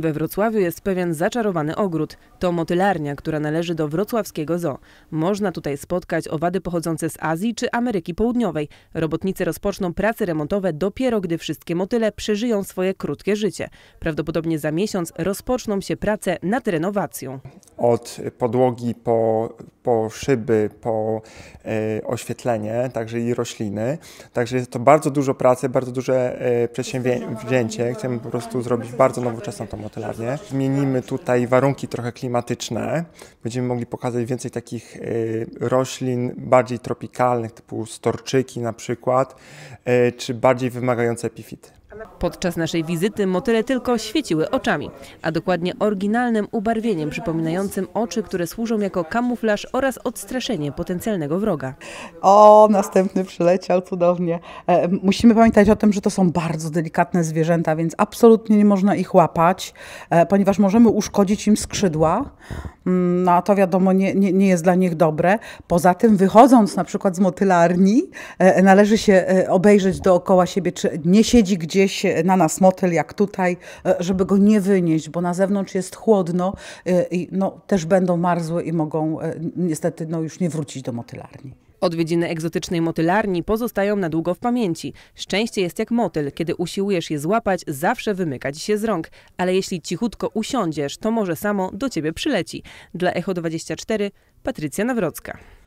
We Wrocławiu jest pewien zaczarowany ogród. To motylarnia, która należy do wrocławskiego zoo. Można tutaj spotkać owady pochodzące z Azji czy Ameryki Południowej. Robotnicy rozpoczną prace remontowe dopiero, gdy wszystkie motyle przeżyją swoje krótkie życie. Prawdopodobnie za miesiąc rozpoczną się prace nad renowacją od podłogi po, po szyby, po e, oświetlenie, także i rośliny. Także jest to bardzo dużo pracy, bardzo duże y, e, przedsięwzięcie. Chcemy po prostu tak, zrobić bardzo nowoczesną tą motelarnię. Zmienimy tutaj warunki trochę klimatyczne. Będziemy mogli pokazać więcej takich e, roślin bardziej tropikalnych, typu storczyki na przykład, czy bardziej wymagające epifity. Podczas naszej wizyty motyle tylko świeciły oczami, a dokładnie oryginalnym ubarwieniem przypominającym oczy, które służą jako kamuflaż oraz odstraszenie potencjalnego wroga. O, następny przyleciał cudownie. E, musimy pamiętać o tym, że to są bardzo delikatne zwierzęta, więc absolutnie nie można ich łapać, e, ponieważ możemy uszkodzić im skrzydła. Mm, no a to wiadomo nie, nie, nie jest dla nich dobre. Poza tym wychodząc na przykład z motylarni, e, należy się e, obejrzeć dookoła siebie, czy nie siedzi gdzieś e, na nas motyl jak tutaj, żeby go nie wynieść, bo na zewnątrz jest chłodno i no, też będą marzły i mogą niestety no, już nie wrócić do motylarni. Odwiedziny egzotycznej motylarni pozostają na długo w pamięci. Szczęście jest jak motyl, kiedy usiłujesz je złapać, zawsze wymyka ci się z rąk, ale jeśli cichutko usiądziesz, to może samo do ciebie przyleci. Dla Echo 24 Patrycja Nawrocka.